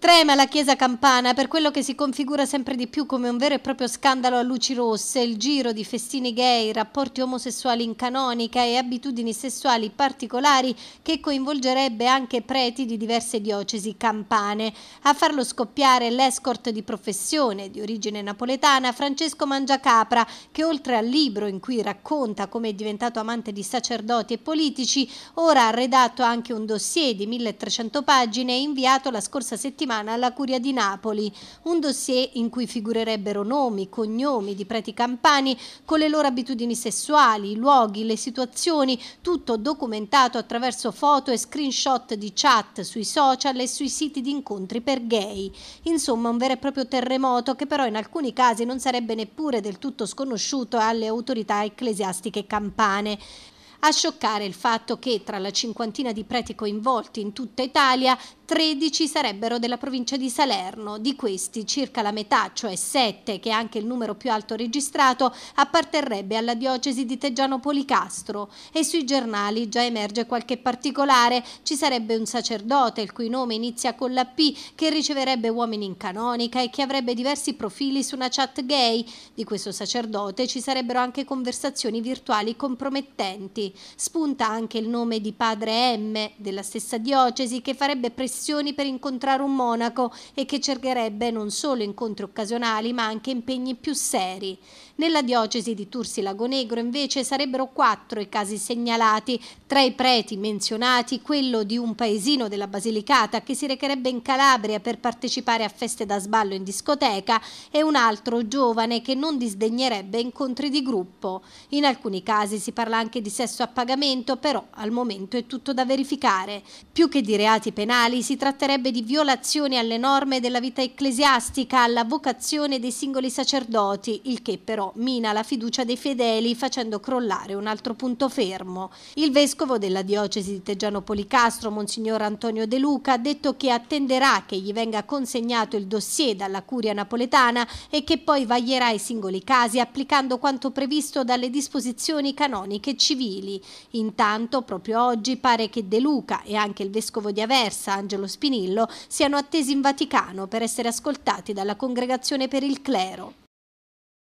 Trema la Chiesa Campana per quello che si configura sempre di più come un vero e proprio scandalo a luci rosse, il giro di festini gay, rapporti omosessuali in canonica e abitudini sessuali particolari che coinvolgerebbe anche preti di diverse diocesi campane. A farlo scoppiare l'escort di professione di origine napoletana Francesco Mangiacapra, che oltre al libro in cui racconta come è diventato amante di sacerdoti e politici, ora ha redatto anche un dossier di 1300 pagine inviato la scorsa settimana settimana alla Curia di Napoli, un dossier in cui figurerebbero nomi, cognomi di preti campani con le loro abitudini sessuali, i luoghi, le situazioni, tutto documentato attraverso foto e screenshot di chat sui social e sui siti di incontri per gay. Insomma, un vero e proprio terremoto che però in alcuni casi non sarebbe neppure del tutto sconosciuto alle autorità ecclesiastiche campane. A scioccare il fatto che tra la cinquantina di preti coinvolti in tutta Italia, 13 sarebbero della provincia di Salerno. Di questi circa la metà, cioè 7, che è anche il numero più alto registrato, apparterrebbe alla diocesi di Teggiano Policastro. E sui giornali già emerge qualche particolare. Ci sarebbe un sacerdote, il cui nome inizia con la P, che riceverebbe uomini in canonica e che avrebbe diversi profili su una chat gay. Di questo sacerdote ci sarebbero anche conversazioni virtuali compromettenti. Spunta anche il nome di padre M, della stessa diocesi, che farebbe pressioni per incontrare un monaco e che cercherebbe non solo incontri occasionali ma anche impegni più seri. Nella diocesi di Tursi Lagonegro invece sarebbero quattro i casi segnalati, tra i preti menzionati quello di un paesino della Basilicata che si recherebbe in Calabria per partecipare a feste da sballo in discoteca e un altro giovane che non disdegnerebbe incontri di gruppo. In alcuni casi si parla anche di sesso a pagamento, però al momento è tutto da verificare. Più che di reati penali si tratterebbe di violazioni alle norme della vita ecclesiastica, alla vocazione dei singoli sacerdoti, il che però mina la fiducia dei fedeli facendo crollare un altro punto fermo. Il vescovo della diocesi di Teggiano Policastro, Monsignor Antonio De Luca, ha detto che attenderà che gli venga consegnato il dossier dalla curia napoletana e che poi vaglierà i singoli casi applicando quanto previsto dalle disposizioni canoniche civili. Intanto, proprio oggi, pare che De Luca e anche il vescovo di Aversa, Angelo Spinillo, siano attesi in Vaticano per essere ascoltati dalla Congregazione per il Clero.